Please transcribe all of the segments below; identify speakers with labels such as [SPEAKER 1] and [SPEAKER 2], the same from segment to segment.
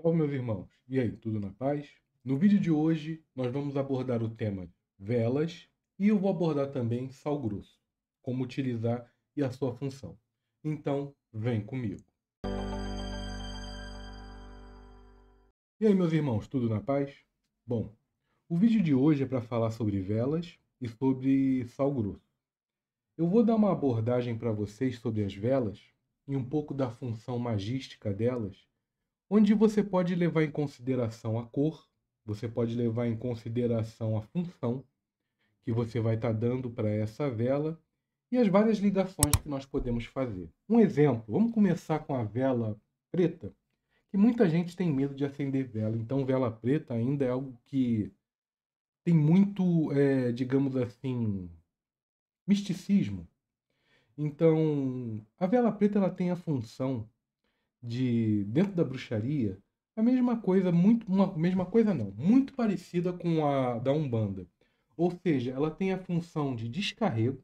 [SPEAKER 1] Olá, meus irmãos! E aí, tudo na paz? No vídeo de hoje, nós vamos abordar o tema velas e eu vou abordar também sal grosso, como utilizar e a sua função. Então, vem comigo! E aí, meus irmãos, tudo na paz? Bom, o vídeo de hoje é para falar sobre velas e sobre sal grosso. Eu vou dar uma abordagem para vocês sobre as velas e um pouco da função magística delas onde você pode levar em consideração a cor, você pode levar em consideração a função que você vai estar tá dando para essa vela e as várias ligações que nós podemos fazer. Um exemplo, vamos começar com a vela preta, que muita gente tem medo de acender vela, então vela preta ainda é algo que tem muito, é, digamos assim, misticismo. Então, a vela preta ela tem a função de dentro da bruxaria, a mesma coisa, muito uma mesma coisa não, muito parecida com a da Umbanda. Ou seja, ela tem a função de descarrego,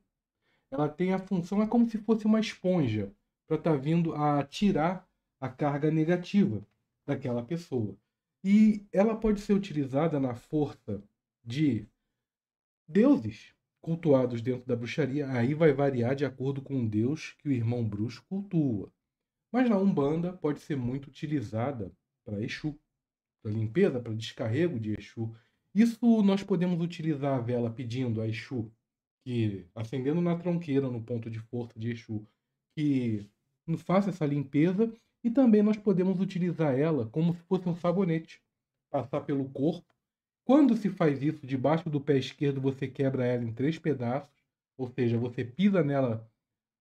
[SPEAKER 1] ela tem a função, é como se fosse uma esponja para estar tá vindo a tirar a carga negativa daquela pessoa. E ela pode ser utilizada na força de deuses cultuados dentro da bruxaria. Aí vai variar de acordo com o deus que o irmão bruxo cultua. Mas a Umbanda pode ser muito utilizada para Exu, para limpeza, para descarrego de Exu. Isso nós podemos utilizar a vela pedindo a Exu que, acendendo na tronqueira, no ponto de força de Exu, que faça essa limpeza. E também nós podemos utilizar ela como se fosse um sabonete, passar pelo corpo. Quando se faz isso, debaixo do pé esquerdo você quebra ela em três pedaços, ou seja, você pisa nela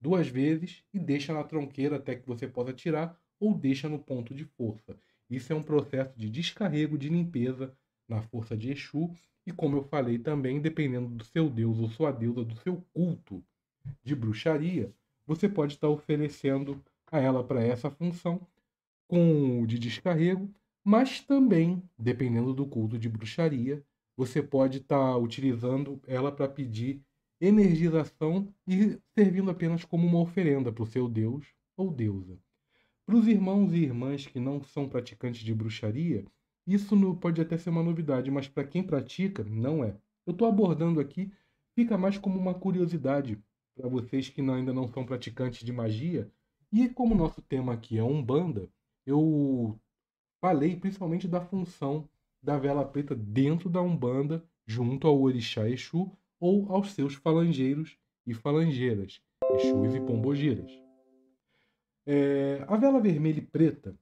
[SPEAKER 1] duas vezes e deixa na tronqueira até que você possa tirar ou deixa no ponto de força. Isso é um processo de descarrego, de limpeza na força de Exu e, como eu falei também, dependendo do seu deus ou sua deusa, do seu culto de bruxaria, você pode estar oferecendo a ela para essa função com o de descarrego, mas também, dependendo do culto de bruxaria, você pode estar utilizando ela para pedir energização e servindo apenas como uma oferenda para o seu deus ou deusa. Para os irmãos e irmãs que não são praticantes de bruxaria, isso pode até ser uma novidade, mas para quem pratica, não é. Eu estou abordando aqui, fica mais como uma curiosidade para vocês que não, ainda não são praticantes de magia. E como o nosso tema aqui é Umbanda, eu falei principalmente da função da vela preta dentro da Umbanda, junto ao Orixá Exu, ou aos seus falangeiros e falangeiras, Exus e Pombogiras. É, a vela vermelha e preta.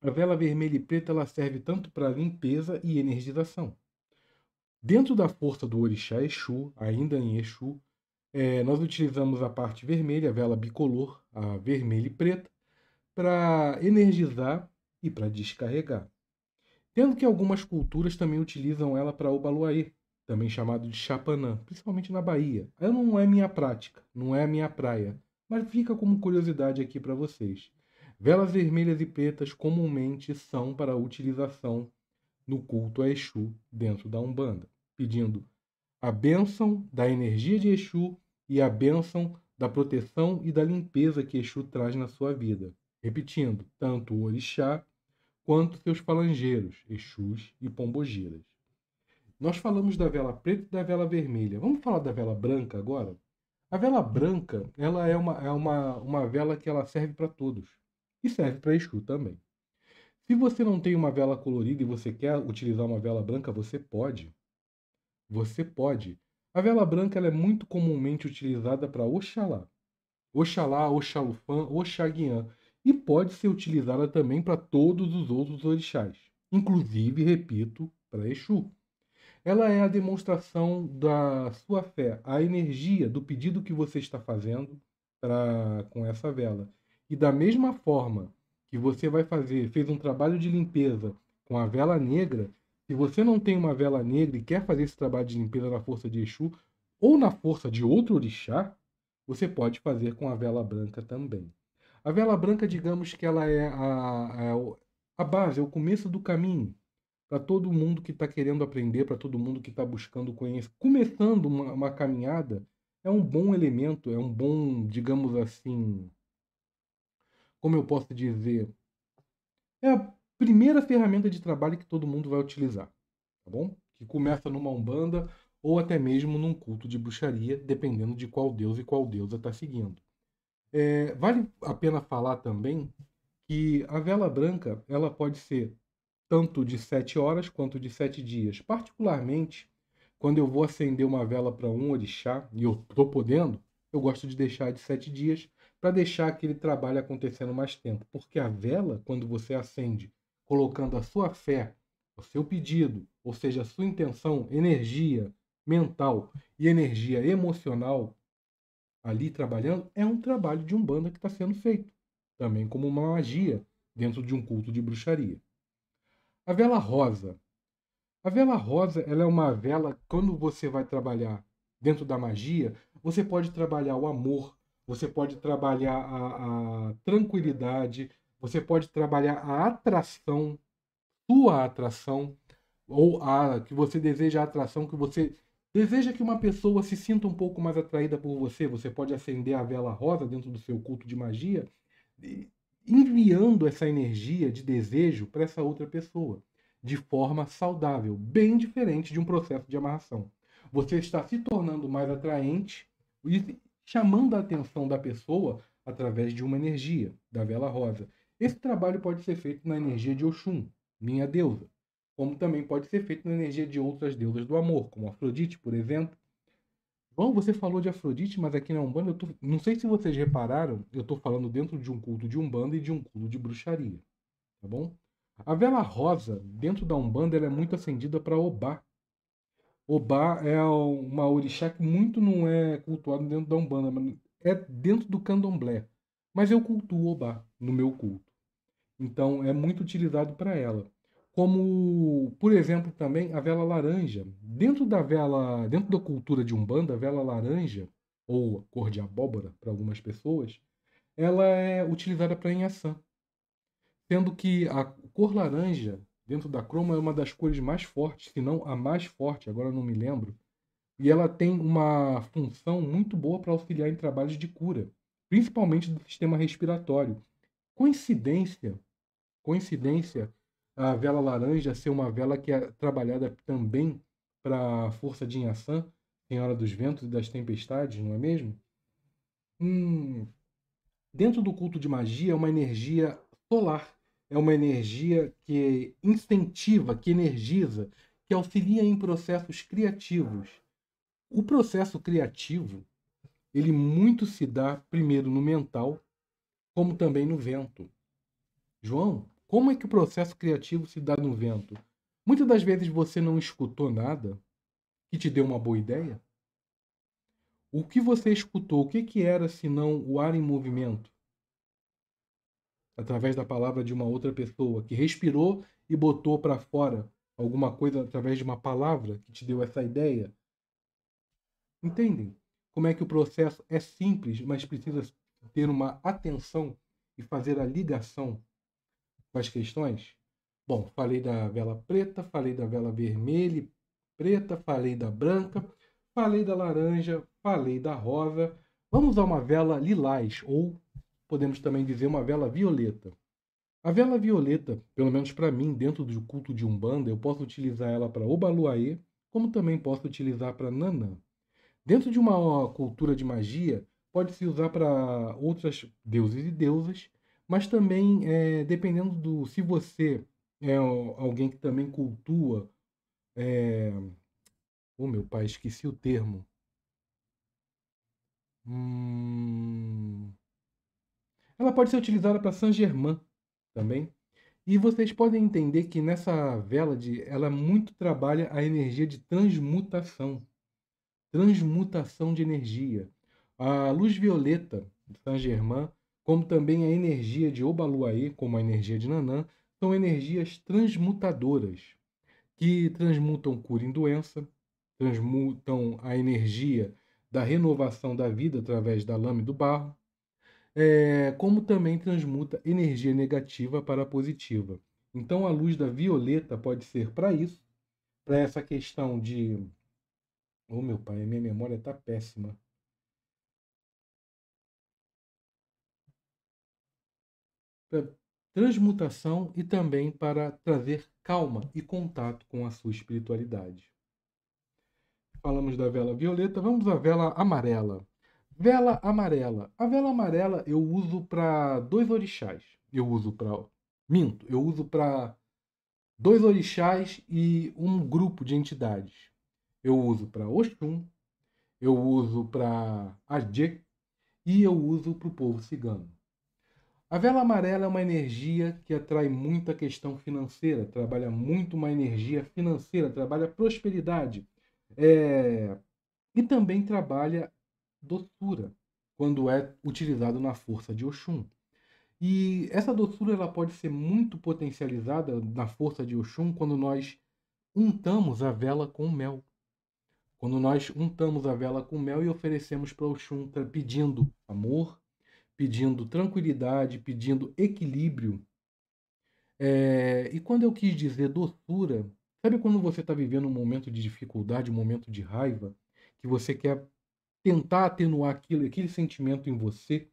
[SPEAKER 1] A vela vermelha e preta ela serve tanto para limpeza e energização. Dentro da força do orixá Exu, ainda em Exu, é, nós utilizamos a parte vermelha, a vela bicolor, a vermelha e preta, para energizar e para descarregar. Tendo que algumas culturas também utilizam ela para o baluaê, também chamado de chapanã, principalmente na Bahia. Ela não é minha prática, não é minha praia, mas fica como curiosidade aqui para vocês. Velas vermelhas e pretas comumente são para utilização no culto a Exu dentro da Umbanda, pedindo a bênção da energia de Exu e a bênção da proteção e da limpeza que Exu traz na sua vida. Repetindo, tanto o orixá quanto seus falangeiros, Exus e pombogiras. Nós falamos da vela preta e da vela vermelha. Vamos falar da vela branca agora? A vela branca, ela é uma, é uma, uma vela que ela serve para todos. E serve para Exu também. Se você não tem uma vela colorida e você quer utilizar uma vela branca, você pode. Você pode. A vela branca ela é muito comumente utilizada para Oxalá. Oxalá, Oxalufã, Oxaguiã. E pode ser utilizada também para todos os outros orixás. Inclusive, repito, para Exu. Ela é a demonstração da sua fé, a energia do pedido que você está fazendo com essa vela. E da mesma forma que você vai fazer, fez um trabalho de limpeza com a vela negra, se você não tem uma vela negra e quer fazer esse trabalho de limpeza na força de Exu ou na força de outro orixá, você pode fazer com a vela branca também. A vela branca, digamos que ela é a, a, a base, é o começo do caminho para todo mundo que está querendo aprender, para todo mundo que está buscando conhecer, começando uma, uma, caminhada, é um bom elemento, é um bom, digamos assim, como eu posso dizer, é a primeira ferramenta de trabalho que todo mundo vai utilizar, tá bom? Que começa numa umbanda ou até mesmo num culto de bruxaria, dependendo de qual deus e qual deusa está seguindo. É, vale a pena falar também que a vela branca ela pode ser tanto de sete horas quanto de sete dias. Particularmente, quando eu vou acender uma vela para um orixá, e eu estou podendo, eu gosto de deixar de sete dias para deixar aquele trabalho acontecendo mais tempo. Porque a vela, quando você acende, colocando a sua fé, o seu pedido, ou seja, a sua intenção, energia mental e energia emocional ali trabalhando, é um trabalho de umbanda que está sendo feito. Também como uma magia dentro de um culto de bruxaria. A vela rosa. A vela rosa ela é uma vela quando você vai trabalhar dentro da magia, você pode trabalhar o amor, você pode trabalhar a, a tranquilidade, você pode trabalhar a atração, sua atração, ou a que você deseja a atração, que você deseja que uma pessoa se sinta um pouco mais atraída por você. Você pode acender a vela rosa dentro do seu culto de magia, enviando essa energia de desejo para essa outra pessoa, de forma saudável, bem diferente de um processo de amarração. Você está se tornando mais atraente e chamando a atenção da pessoa através de uma energia, da vela rosa. Esse trabalho pode ser feito na energia de Oxum, minha deusa, como também pode ser feito na energia de outras deusas do amor, como Afrodite, por exemplo, Bom, você falou de Afrodite, mas aqui na Umbanda, eu tô... não sei se vocês repararam, eu estou falando dentro de um culto de Umbanda e de um culto de bruxaria, tá bom? A vela rosa, dentro da Umbanda, ela é muito acendida para Obá. Obá é uma orixá que muito não é cultuado dentro da Umbanda, mas é dentro do candomblé. Mas eu cultuo Obá no meu culto. Então é muito utilizado para ela como, por exemplo, também a vela laranja. Dentro da vela, dentro da cultura de Umbanda, a vela laranja, ou cor de abóbora para algumas pessoas, ela é utilizada para enhaçã, Sendo que a cor laranja, dentro da croma, é uma das cores mais fortes, se não a mais forte, agora não me lembro. E ela tem uma função muito boa para auxiliar em trabalhos de cura, principalmente do sistema respiratório. Coincidência, coincidência a vela laranja ser uma vela que é trabalhada também para a força de Inhaçã, Senhora dos Ventos e das Tempestades, não é mesmo? Hum. Dentro do culto de magia é uma energia solar, é uma energia que incentiva, que energiza, que auxilia em processos criativos. O processo criativo, ele muito se dá primeiro no mental, como também no vento. João, como é que o processo criativo se dá no vento? Muitas das vezes você não escutou nada que te deu uma boa ideia? O que você escutou, o que, que era senão o ar em movimento? Através da palavra de uma outra pessoa que respirou e botou para fora alguma coisa através de uma palavra que te deu essa ideia? Entendem? Como é que o processo é simples, mas precisa ter uma atenção e fazer a ligação com as questões? Bom, falei da vela preta, falei da vela vermelha e preta, falei da branca, falei da laranja, falei da rosa. Vamos a uma vela lilás, ou podemos também dizer uma vela violeta. A vela violeta, pelo menos para mim, dentro do culto de Umbanda, eu posso utilizar ela para Obaluaê, como também posso utilizar para Nanã. Dentro de uma cultura de magia, pode-se usar para outras deuses e deusas, mas também é, dependendo do se você é alguém que também cultua é, oh meu pai esqueci o termo hum... ela pode ser utilizada para Saint Germain também e vocês podem entender que nessa vela de ela muito trabalha a energia de transmutação transmutação de energia a luz violeta de Saint Germain como também a energia de Obaluaê, como a energia de Nanã, são energias transmutadoras, que transmutam cura em doença, transmutam a energia da renovação da vida através da lama e do barro, é, como também transmuta energia negativa para positiva. Então a luz da violeta pode ser para isso, para essa questão de. Ô oh, meu pai, minha memória está péssima. para transmutação e também para trazer calma e contato com a sua espiritualidade. Falamos da vela violeta, vamos à vela amarela. Vela amarela. A vela amarela eu uso para dois orixás. Eu uso para. Minto, eu uso para dois orixás e um grupo de entidades. Eu uso para Oxum, eu uso para Adê e eu uso para o povo cigano. A vela amarela é uma energia que atrai muita questão financeira, trabalha muito uma energia financeira, trabalha prosperidade é... e também trabalha doçura quando é utilizado na força de Oxum. E essa doçura ela pode ser muito potencializada na força de Oxum quando nós untamos a vela com mel. Quando nós untamos a vela com mel e oferecemos para Oxum pedindo amor, pedindo tranquilidade, pedindo equilíbrio. É, e quando eu quis dizer doçura, sabe quando você está vivendo um momento de dificuldade, um momento de raiva, que você quer tentar atenuar aquilo, aquele sentimento em você?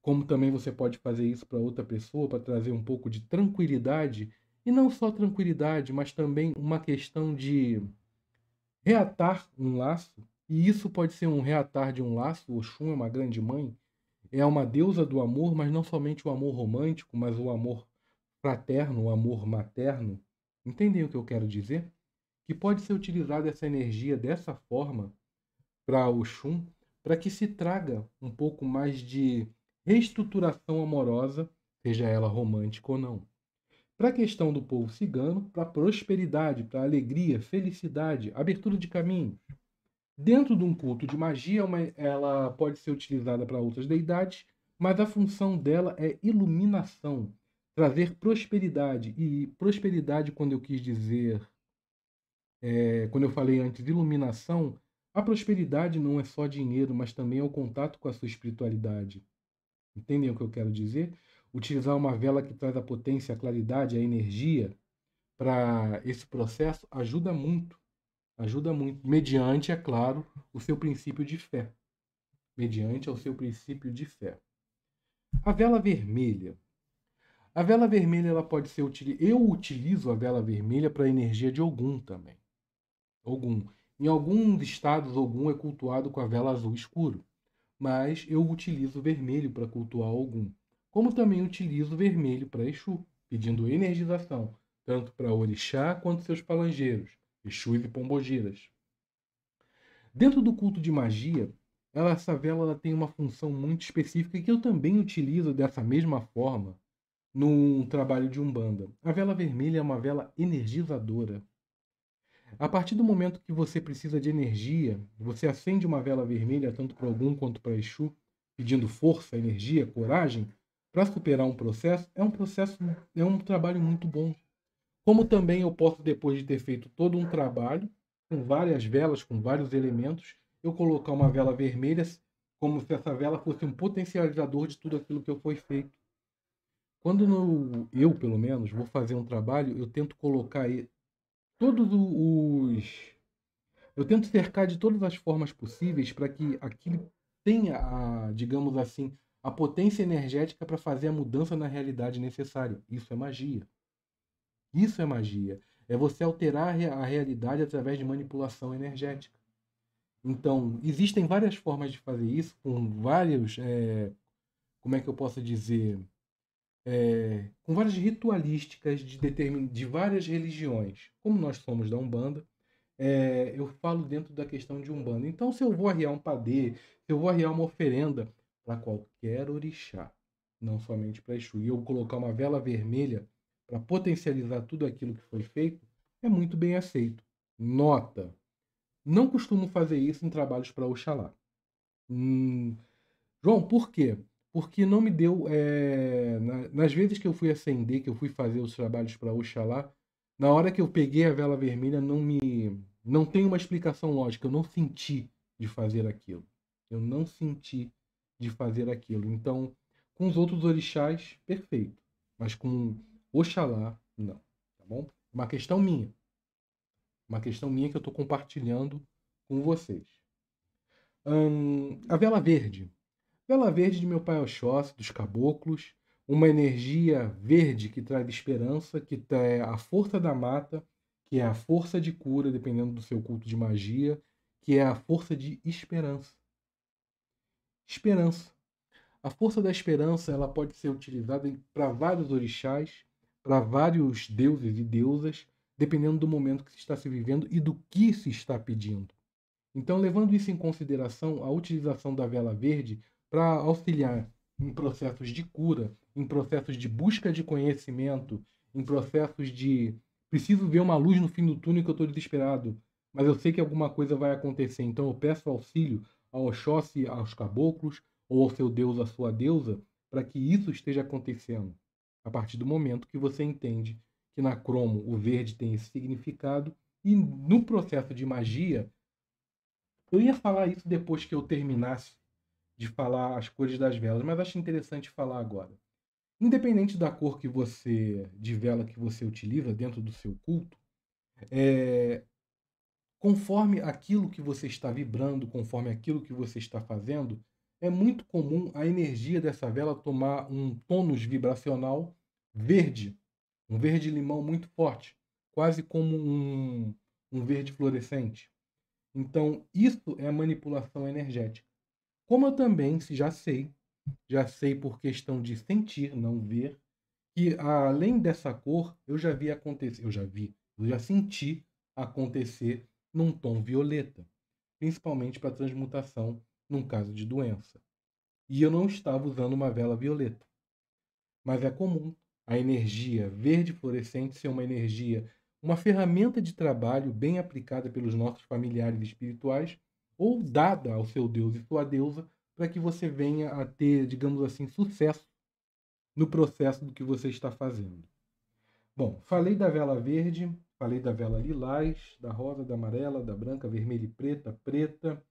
[SPEAKER 1] Como também você pode fazer isso para outra pessoa, para trazer um pouco de tranquilidade, e não só tranquilidade, mas também uma questão de reatar um laço. E isso pode ser um reatar de um laço. O Oxum é uma grande mãe é uma deusa do amor, mas não somente o amor romântico, mas o amor fraterno, o amor materno. Entendem o que eu quero dizer? Que pode ser utilizada essa energia dessa forma para o Shun, para que se traga um pouco mais de reestruturação amorosa, seja ela romântica ou não. Para a questão do povo cigano, para prosperidade, para alegria, felicidade, abertura de caminhos. Dentro de um culto de magia, uma, ela pode ser utilizada para outras deidades, mas a função dela é iluminação, trazer prosperidade. E prosperidade, quando eu quis dizer, é, quando eu falei antes de iluminação, a prosperidade não é só dinheiro, mas também é o contato com a sua espiritualidade. Entendem o que eu quero dizer? Utilizar uma vela que traz a potência, a claridade, a energia para esse processo ajuda muito. Ajuda muito, mediante, é claro, o seu princípio de fé. Mediante ao seu princípio de fé. A vela vermelha. A vela vermelha ela pode ser utilizada. Eu utilizo a vela vermelha para energia de algum também. Algum. Em alguns estados, algum é cultuado com a vela azul escuro. Mas eu utilizo vermelho para cultuar algum. Como também utilizo vermelho para Exu, pedindo energização, tanto para Orixá quanto seus palangeiros Exus e Pombogiras. Dentro do culto de magia, ela, essa vela ela tem uma função muito específica que eu também utilizo dessa mesma forma num trabalho de umbanda. A vela vermelha é uma vela energizadora. A partir do momento que você precisa de energia, você acende uma vela vermelha tanto para algum quanto para Exu, pedindo força, energia, coragem para superar um processo, é um processo, é um trabalho muito bom. Como também eu posso, depois de ter feito todo um trabalho, com várias velas, com vários elementos, eu colocar uma vela vermelha como se essa vela fosse um potencializador de tudo aquilo que eu foi feito. Quando no, eu, pelo menos, vou fazer um trabalho, eu tento colocar aí todos os. Eu tento cercar de todas as formas possíveis para que aquilo tenha, a, digamos assim, a potência energética para fazer a mudança na realidade necessária. Isso é magia. Isso é magia. É você alterar a realidade através de manipulação energética. Então, existem várias formas de fazer isso, com vários. É, como é que eu posso dizer? É, com várias ritualísticas de, determin... de várias religiões. Como nós somos da Umbanda, é, eu falo dentro da questão de Umbanda. Então, se eu vou arriar um padê, se eu vou arriar uma oferenda para qualquer orixá, não somente para Exu, e eu colocar uma vela vermelha, para potencializar tudo aquilo que foi feito, é muito bem aceito. Nota: não costumo fazer isso em trabalhos para Oxalá. Hum, João, por quê? Porque não me deu. É, nas vezes que eu fui acender, que eu fui fazer os trabalhos para Oxalá, na hora que eu peguei a vela vermelha, não me. Não tem uma explicação lógica. Eu não senti de fazer aquilo. Eu não senti de fazer aquilo. Então, com os outros orixás, perfeito. Mas com Oxalá não, tá bom? Uma questão minha. Uma questão minha que eu estou compartilhando com vocês. Hum, a vela verde. Vela verde de meu pai Oxóssi, dos caboclos. Uma energia verde que traz esperança, que tá, é a força da mata, que é a força de cura, dependendo do seu culto de magia, que é a força de esperança. Esperança. A força da esperança ela pode ser utilizada para vários orixás, para vários deuses e deusas, dependendo do momento que se está se vivendo e do que se está pedindo. Então, levando isso em consideração, a utilização da vela verde para auxiliar em processos de cura, em processos de busca de conhecimento, em processos de preciso ver uma luz no fim do túnel que eu estou desesperado, mas eu sei que alguma coisa vai acontecer, então eu peço auxílio ao Oxóssi, aos caboclos, ou ao seu deus, à sua deusa, para que isso esteja acontecendo a partir do momento que você entende que na cromo o verde tem esse significado e no processo de magia eu ia falar isso depois que eu terminasse de falar as cores das velas, mas acho interessante falar agora. Independente da cor que você de vela que você utiliza dentro do seu culto, é, conforme aquilo que você está vibrando, conforme aquilo que você está fazendo, é muito comum a energia dessa vela tomar um tônus vibracional verde, um verde limão muito forte, quase como um, um verde fluorescente. Então, isso é manipulação energética. Como eu também já sei, já sei por questão de sentir, não ver, que além dessa cor, eu já vi acontecer, eu já vi, eu já senti acontecer num tom violeta, principalmente para transmutação num caso de doença. E eu não estava usando uma vela violeta. Mas é comum a energia verde fluorescente ser uma energia, uma ferramenta de trabalho bem aplicada pelos nossos familiares espirituais ou dada ao seu Deus e sua deusa para que você venha a ter, digamos assim, sucesso no processo do que você está fazendo. Bom, falei da vela verde, falei da vela lilás, da rosa, da amarela, da branca, vermelha e preta, preta.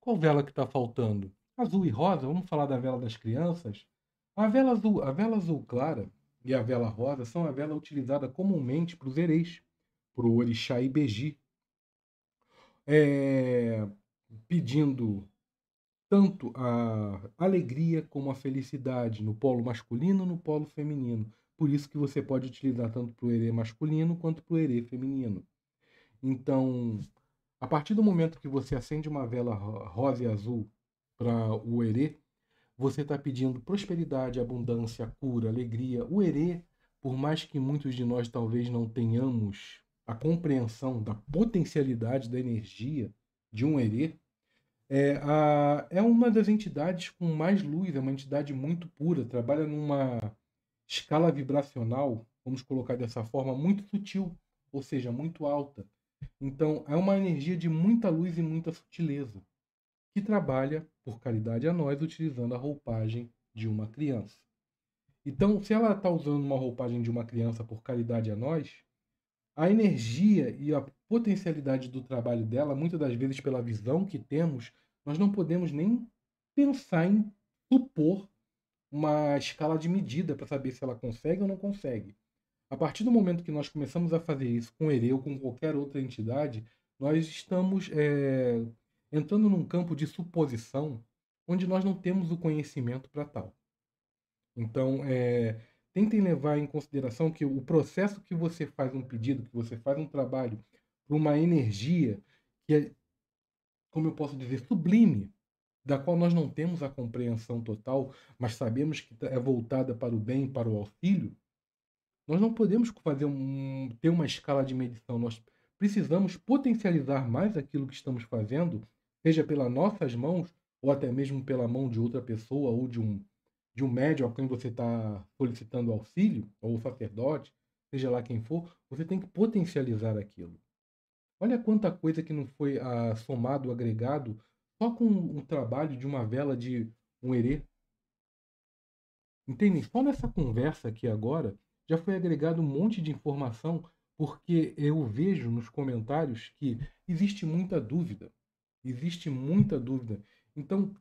[SPEAKER 1] Qual vela que está faltando? Azul e rosa, vamos falar da vela das crianças? A vela azul, a vela azul clara, e a vela rosa são a vela utilizada comumente para os ereis, para o orixá Ibeji, é, pedindo tanto a alegria como a felicidade no polo masculino no polo feminino. Por isso que você pode utilizar tanto para o erê masculino quanto para o erê feminino. Então, a partir do momento que você acende uma vela rosa e azul para o erê, você está pedindo prosperidade, abundância, cura, alegria, o erê, por mais que muitos de nós talvez não tenhamos a compreensão da potencialidade da energia de um erê, é, a, é uma das entidades com mais luz, é uma entidade muito pura, trabalha numa escala vibracional, vamos colocar dessa forma, muito sutil, ou seja, muito alta. Então, é uma energia de muita luz e muita sutileza, que trabalha por caridade a nós utilizando a roupagem de uma criança. Então, se ela está usando uma roupagem de uma criança por caridade a nós, a energia e a potencialidade do trabalho dela, muitas das vezes pela visão que temos, nós não podemos nem pensar em supor uma escala de medida para saber se ela consegue ou não consegue. A partir do momento que nós começamos a fazer isso com o ou com qualquer outra entidade, nós estamos é, entrando num campo de suposição onde nós não temos o conhecimento para tal. Então, é, tentem levar em consideração que o processo que você faz um pedido, que você faz um trabalho para uma energia que é, como eu posso dizer, sublime, da qual nós não temos a compreensão total, mas sabemos que tá, é voltada para o bem, para o auxílio, nós não podemos fazer um, ter uma escala de medição. Nós precisamos potencializar mais aquilo que estamos fazendo seja pelas nossas mãos ou até mesmo pela mão de outra pessoa ou de um de um médium a quem você está solicitando auxílio ou sacerdote, seja lá quem for, você tem que potencializar aquilo. Olha quanta coisa que não foi ah, somado, agregado só com o trabalho de uma vela de um erê. Entende? Só nessa conversa aqui agora já foi agregado um monte de informação, porque eu vejo nos comentários que existe muita dúvida. Existe muita dúvida. Então,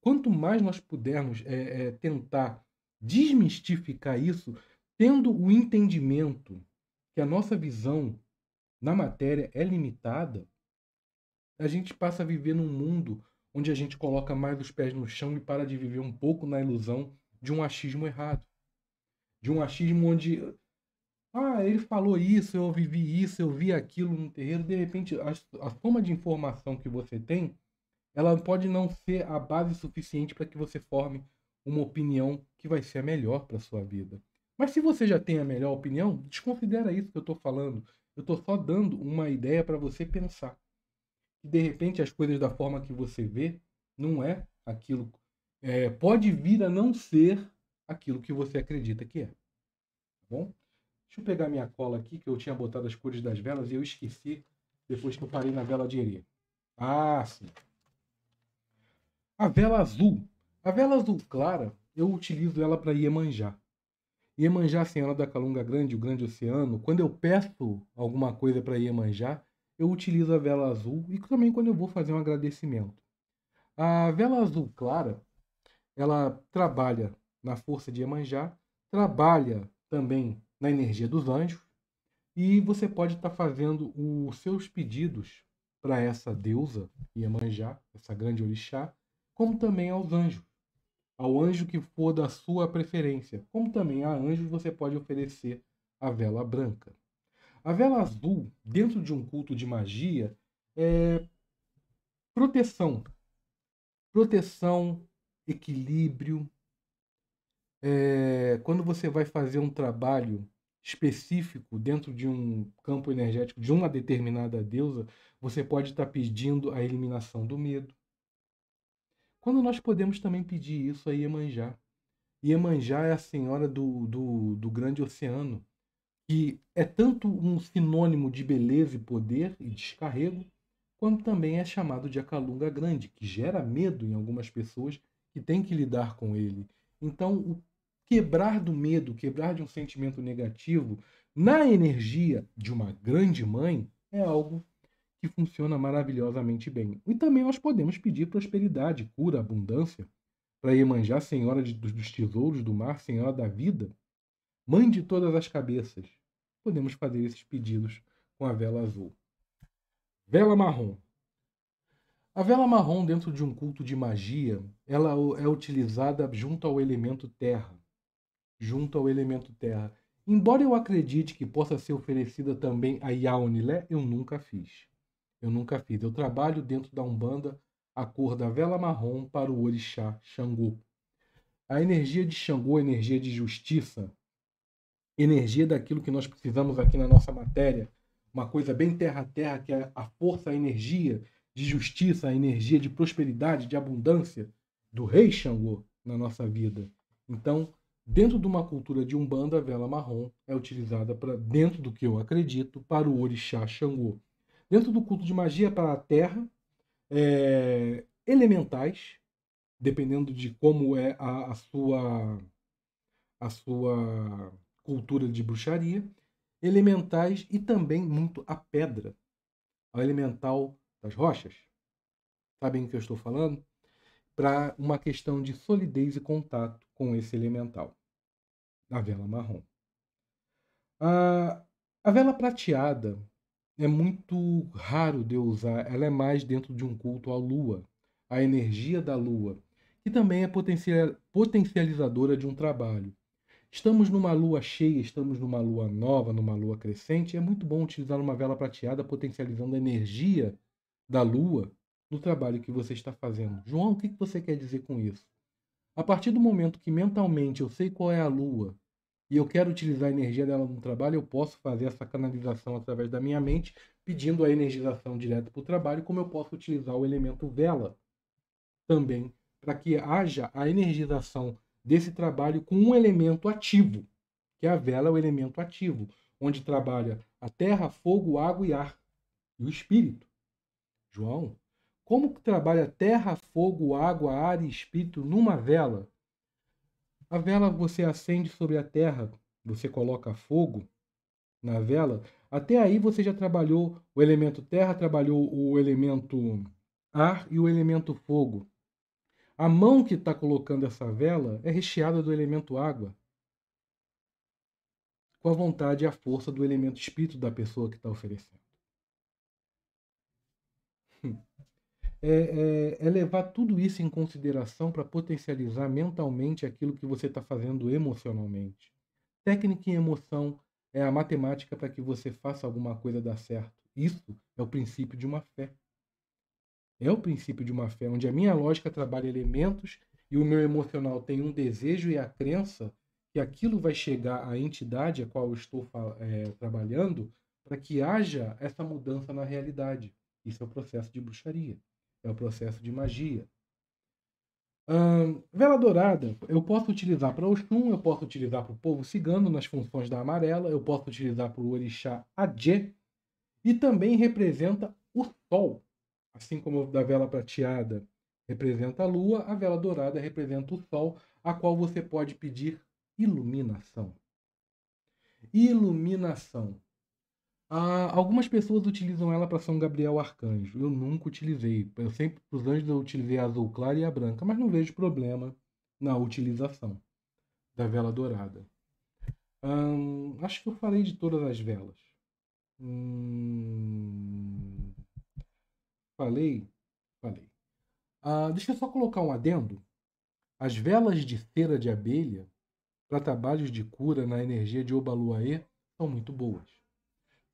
[SPEAKER 1] quanto mais nós pudermos é, é, tentar desmistificar isso, tendo o entendimento que a nossa visão na matéria é limitada, a gente passa a viver num mundo onde a gente coloca mais os pés no chão e para de viver um pouco na ilusão de um achismo errado. De um achismo onde ah, ele falou isso, eu vivi isso, eu vi aquilo no terreiro. De repente, a, a soma de informação que você tem, ela pode não ser a base suficiente para que você forme uma opinião que vai ser a melhor para sua vida. Mas se você já tem a melhor opinião, desconsidera isso que eu estou falando. Eu estou só dando uma ideia para você pensar. E de repente as coisas da forma que você vê não é aquilo. É, pode vir a não ser aquilo que você acredita que é. Tá bom? Deixa eu pegar minha cola aqui, que eu tinha botado as cores das velas e eu esqueci depois que eu parei na vela de erê. Ah, sim. A vela azul. A vela azul clara, eu utilizo ela para Iemanjá. Iemanjá, Senhora assim, é da Calunga Grande, o Grande Oceano, quando eu peço alguma coisa para Iemanjá, eu utilizo a vela azul e também quando eu vou fazer um agradecimento. A vela azul clara, ela trabalha na força de Iemanjá, trabalha também na energia dos anjos e você pode estar tá fazendo os seus pedidos para essa deusa Iemanjá, essa grande orixá, como também aos anjos, ao anjo que for da sua preferência, como também a anjos você pode oferecer a vela branca. A vela azul, dentro de um culto de magia, é proteção. Proteção, equilíbrio, é, quando você vai fazer um trabalho específico dentro de um campo energético de uma determinada deusa, você pode estar tá pedindo a eliminação do medo. Quando nós podemos também pedir isso a Iemanjá. Iemanjá é a senhora do, do, do grande oceano, que é tanto um sinônimo de beleza e poder e descarrego, quanto também é chamado de acalunga grande, que gera medo em algumas pessoas que têm que lidar com ele. Então, o quebrar do medo, quebrar de um sentimento negativo, na energia de uma grande mãe, é algo que funciona maravilhosamente bem. E também nós podemos pedir prosperidade, cura, abundância para Iemanjá, Senhora de, dos tesouros do mar, Senhora da vida, Mãe de todas as cabeças. Podemos fazer esses pedidos com a vela azul. Vela marrom. A vela marrom dentro de um culto de magia, ela é utilizada junto ao elemento terra junto ao elemento terra. Embora eu acredite que possa ser oferecida também a Yaonilé, eu nunca fiz. Eu nunca fiz. Eu trabalho dentro da Umbanda a cor da vela marrom para o orixá Xangô. A energia de Xangô, energia de justiça, energia daquilo que nós precisamos aqui na nossa matéria, uma coisa bem terra-terra, que é a força, a energia de justiça, a energia de prosperidade, de abundância do rei Xangô na nossa vida. Então, Dentro de uma cultura de umbanda, a vela marrom é utilizada para dentro do que eu acredito para o orixá Xangô. Dentro do culto de magia para a terra, é, elementais, dependendo de como é a, a sua a sua cultura de bruxaria, elementais e também muito a pedra, a elemental das rochas. Sabem o que eu estou falando? Para uma questão de solidez e contato com esse elemental a vela marrom. A, a vela prateada é muito raro de usar, ela é mais dentro de um culto à lua, à energia da lua, que também é potencializadora de um trabalho. Estamos numa lua cheia, estamos numa lua nova, numa lua crescente, é muito bom utilizar uma vela prateada potencializando a energia da lua no trabalho que você está fazendo. João, o que você quer dizer com isso? A partir do momento que mentalmente eu sei qual é a lua e eu quero utilizar a energia dela no trabalho, eu posso fazer essa canalização através da minha mente, pedindo a energização direta para o trabalho, como eu posso utilizar o elemento vela também, para que haja a energização desse trabalho com um elemento ativo, que é a vela é o elemento ativo, onde trabalha a terra, fogo, água e ar, e o espírito. João como trabalha terra, fogo, água, ar e espírito numa vela? A vela você acende sobre a terra, você coloca fogo na vela. Até aí você já trabalhou o elemento terra, trabalhou o elemento ar e o elemento fogo. A mão que está colocando essa vela é recheada do elemento água, com a vontade e a força do elemento espírito da pessoa que está oferecendo. é, é, é levar tudo isso em consideração para potencializar mentalmente aquilo que você está fazendo emocionalmente. Técnica e emoção é a matemática para que você faça alguma coisa dar certo. Isso é o princípio de uma fé. É o princípio de uma fé, onde a minha lógica trabalha elementos e o meu emocional tem um desejo e a crença que aquilo vai chegar à entidade a qual eu estou é, trabalhando para que haja essa mudança na realidade. Isso é o processo de bruxaria. É o processo de magia. Hum, vela dourada, eu posso utilizar para Oxum, eu posso utilizar para o povo cigano nas funções da amarela, eu posso utilizar para o orixá Adje, e também representa o sol. Assim como a vela prateada representa a lua, a vela dourada representa o sol, a qual você pode pedir iluminação. Iluminação. Ah, algumas pessoas utilizam ela para São Gabriel Arcanjo. Eu nunca utilizei. Eu sempre, para os anjos, eu utilizei a azul clara e a branca, mas não vejo problema na utilização da vela dourada. acho que eu falei de todas as velas. Hum, falei? Falei. Ah, deixa eu só colocar um adendo. As velas de cera de abelha para trabalhos de cura na energia de Obaluaê são muito boas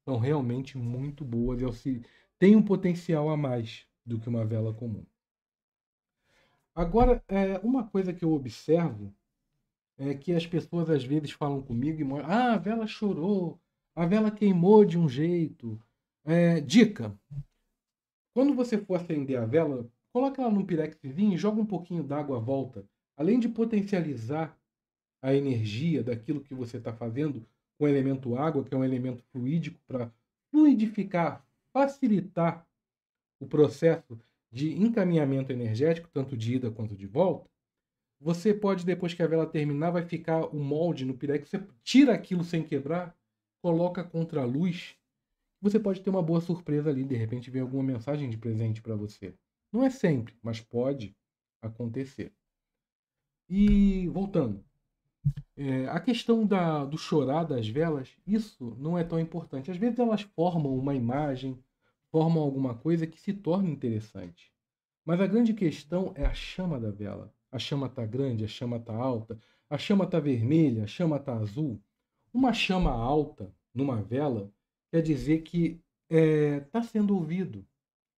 [SPEAKER 1] são realmente muito boas e têm um potencial a mais do que uma vela comum. Agora, é, uma coisa que eu observo é que as pessoas às vezes falam comigo e mostram, ah, a vela chorou, a vela queimou de um jeito. É, dica: quando você for acender a vela, coloque ela num pirexzinho e joga um pouquinho d'água à volta. Além de potencializar a energia daquilo que você está fazendo, com o elemento água, que é um elemento fluídico, para fluidificar, facilitar o processo de encaminhamento energético, tanto de ida quanto de volta, você pode, depois que a vela terminar, vai ficar o molde no pirex, você tira aquilo sem quebrar, coloca contra a luz, você pode ter uma boa surpresa ali, de repente vem alguma mensagem de presente para você. Não é sempre, mas pode acontecer. E voltando, é, a questão da, do chorar das velas, isso não é tão importante. Às vezes elas formam uma imagem, formam alguma coisa que se torna interessante. Mas a grande questão é a chama da vela. A chama está grande, a chama está alta, a chama está vermelha, a chama está azul. Uma chama alta numa vela quer dizer que está é, tá sendo ouvido.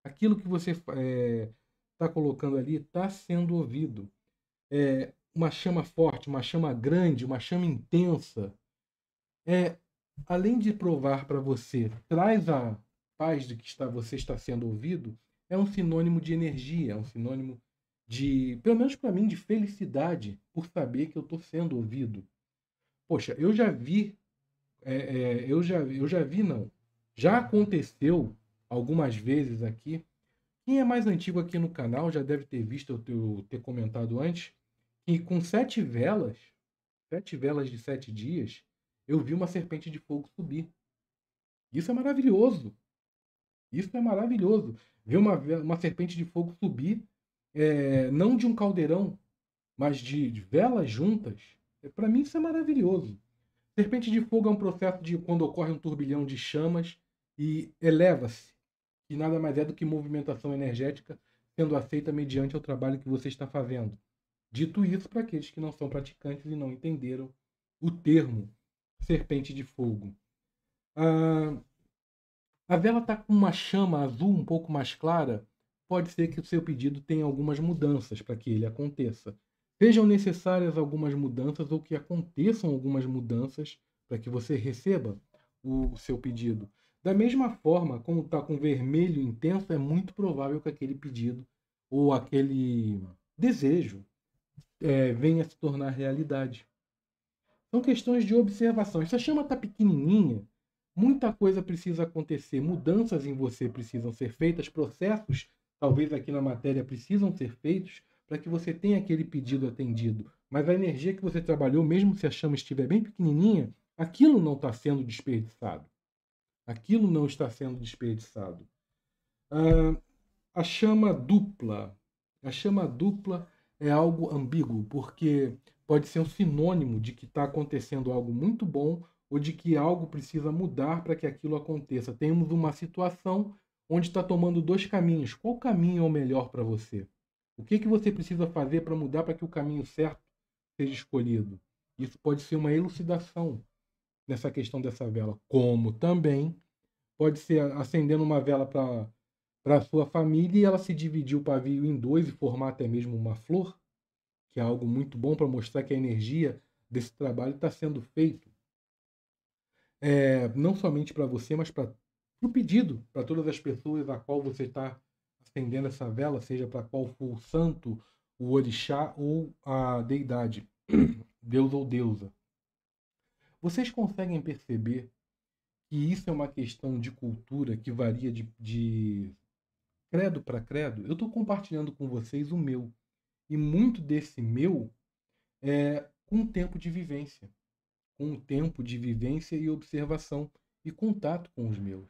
[SPEAKER 1] Aquilo que você está é, tá colocando ali está sendo ouvido. É, uma chama forte, uma chama grande, uma chama intensa, é além de provar para você, traz a paz de que está, você está sendo ouvido, é um sinônimo de energia, é um sinônimo de, pelo menos para mim, de felicidade por saber que eu estou sendo ouvido. Poxa, eu já vi, é, é, eu, já, eu já vi, não. Já aconteceu algumas vezes aqui. Quem é mais antigo aqui no canal já deve ter visto eu ter, eu ter comentado antes que com sete velas, sete velas de sete dias, eu vi uma serpente de fogo subir. Isso é maravilhoso. Isso é maravilhoso. Ver uma, uma serpente de fogo subir, é, não de um caldeirão, mas de, de velas juntas, é, para mim isso é maravilhoso. Serpente de fogo é um processo de quando ocorre um turbilhão de chamas e eleva-se, que nada mais é do que movimentação energética sendo aceita mediante o trabalho que você está fazendo. Dito isso, para aqueles que não são praticantes e não entenderam o termo serpente de fogo. Ah, a vela está com uma chama azul um pouco mais clara. Pode ser que o seu pedido tenha algumas mudanças para que ele aconteça. Sejam necessárias algumas mudanças ou que aconteçam algumas mudanças para que você receba o seu pedido. Da mesma forma, como está com vermelho intenso, é muito provável que aquele pedido ou aquele desejo é, venha a se tornar realidade. São questões de observação. Essa chama está pequenininha, muita coisa precisa acontecer, mudanças em você precisam ser feitas, processos, talvez aqui na matéria, precisam ser feitos para que você tenha aquele pedido atendido. Mas a energia que você trabalhou, mesmo se a chama estiver bem pequenininha, aquilo não está sendo desperdiçado. Aquilo não está sendo desperdiçado. Ah, a chama dupla. A chama dupla é algo ambíguo, porque pode ser um sinônimo de que está acontecendo algo muito bom ou de que algo precisa mudar para que aquilo aconteça. Temos uma situação onde está tomando dois caminhos. Qual caminho é o melhor para você? O que, que você precisa fazer para mudar para que o caminho certo seja escolhido? Isso pode ser uma elucidação nessa questão dessa vela. Como também pode ser acendendo uma vela para para sua família e ela se dividiu o pavio em dois e formar até mesmo uma flor, que é algo muito bom para mostrar que a energia desse trabalho está sendo feito. É, não somente para você, mas para o pedido, para todas as pessoas a qual você está acendendo essa vela, seja para qual for o santo, o orixá ou a deidade, Deus ou deusa. Vocês conseguem perceber que isso é uma questão de cultura que varia de, de credo para credo, eu estou compartilhando com vocês o meu. E muito desse meu é com um tempo de vivência. Com um tempo de vivência e observação e contato com os meus.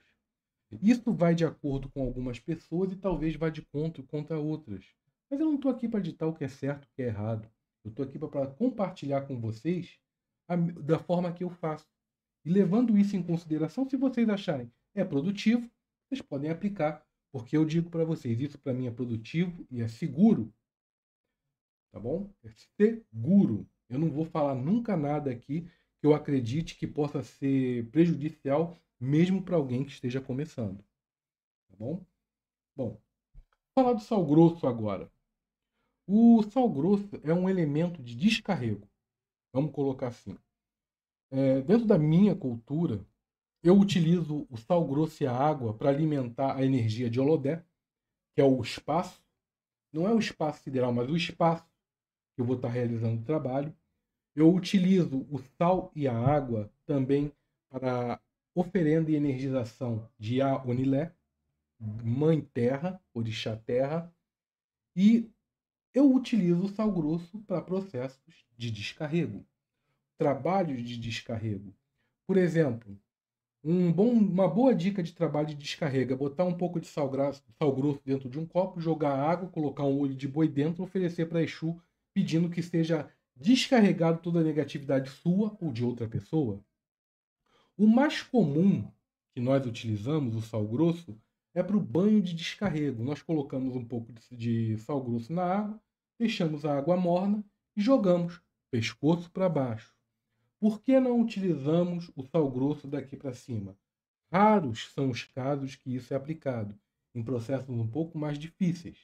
[SPEAKER 1] Isso vai de acordo com algumas pessoas e talvez vá de contra contra outras. Mas eu não estou aqui para ditar o que é certo e o que é errado. Eu estou aqui para compartilhar com vocês a, da forma que eu faço. E levando isso em consideração, se vocês acharem é produtivo, vocês podem aplicar. Porque eu digo para vocês, isso para mim é produtivo e é seguro. Tá bom? É seguro. Eu não vou falar nunca nada aqui que eu acredite que possa ser prejudicial mesmo para alguém que esteja começando. Tá bom? Bom, falar do sal grosso agora. O sal grosso é um elemento de descarrego. Vamos colocar assim. É, dentro da minha cultura, eu utilizo o sal grosso e a água para alimentar a energia de Olodé, que é o espaço. Não é o espaço sideral, mas o espaço que eu vou estar tá realizando o trabalho. Eu utilizo o sal e a água também para oferenda e energização de a Onilé, Mãe Terra, Orixá Terra, e eu utilizo o sal grosso para processos de descarrego, trabalhos de descarrego. Por exemplo, um bom, uma boa dica de trabalho de descarrega: botar um pouco de sal, graço, sal grosso dentro de um copo, jogar água, colocar um olho de boi dentro, oferecer para Exu, pedindo que seja descarregado toda a negatividade sua ou de outra pessoa. O mais comum que nós utilizamos, o sal grosso, é para o banho de descarrego. Nós colocamos um pouco de sal grosso na água, deixamos a água morna e jogamos pescoço para baixo, por que não utilizamos o sal grosso daqui para cima? Raros são os casos que isso é aplicado, em processos um pouco mais difíceis.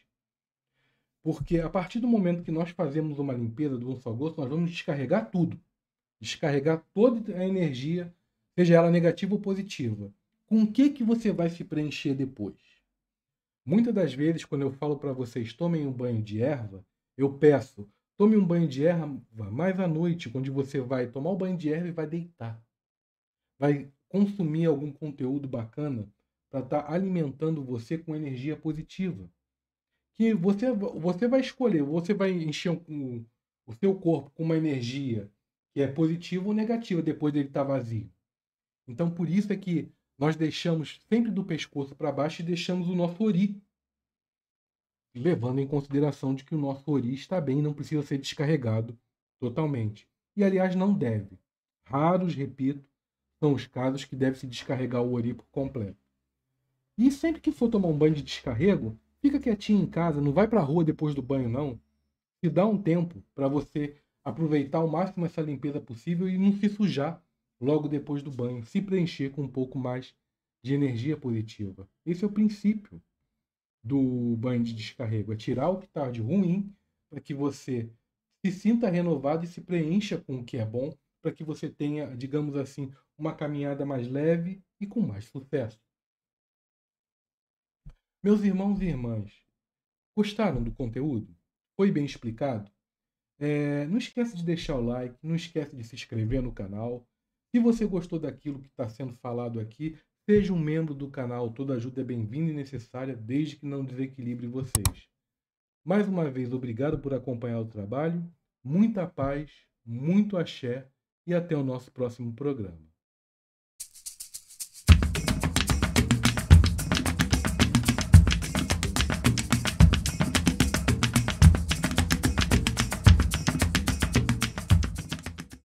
[SPEAKER 1] Porque a partir do momento que nós fazemos uma limpeza do um sal grosso, nós vamos descarregar tudo. Descarregar toda a energia, seja ela negativa ou positiva. Com o que, que você vai se preencher depois? Muitas das vezes, quando eu falo para vocês tomem um banho de erva, eu peço Tome um banho de erva mais à noite, onde você vai tomar o banho de erva e vai deitar. Vai consumir algum conteúdo bacana para estar tá alimentando você com energia positiva. Que você, você vai escolher, você vai encher o, o seu corpo com uma energia que é positiva ou negativa depois dele estar tá vazio. Então, por isso é que nós deixamos sempre do pescoço para baixo e deixamos o nosso ori levando em consideração de que o nosso ori está bem e não precisa ser descarregado totalmente. E aliás, não deve. Raros, repito, são os casos que deve se descarregar o ori por completo. E sempre que for tomar um banho de descarrego, fica quietinho em casa, não vai para a rua depois do banho não. Se dá um tempo para você aproveitar ao máximo essa limpeza possível e não se sujar logo depois do banho, se preencher com um pouco mais de energia positiva. Esse é o princípio do banho de descarrego, é tirar o que está de ruim para que você se sinta renovado e se preencha com o que é bom, para que você tenha, digamos assim, uma caminhada mais leve e com mais sucesso. Meus irmãos e irmãs, gostaram do conteúdo? Foi bem explicado? É, não esquece de deixar o like, não esquece de se inscrever no canal. Se você gostou daquilo que está sendo falado aqui, Seja um membro do canal, toda ajuda é bem-vinda e necessária, desde que não desequilibre vocês. Mais uma vez, obrigado por acompanhar o trabalho, muita paz, muito axé e até o nosso próximo programa.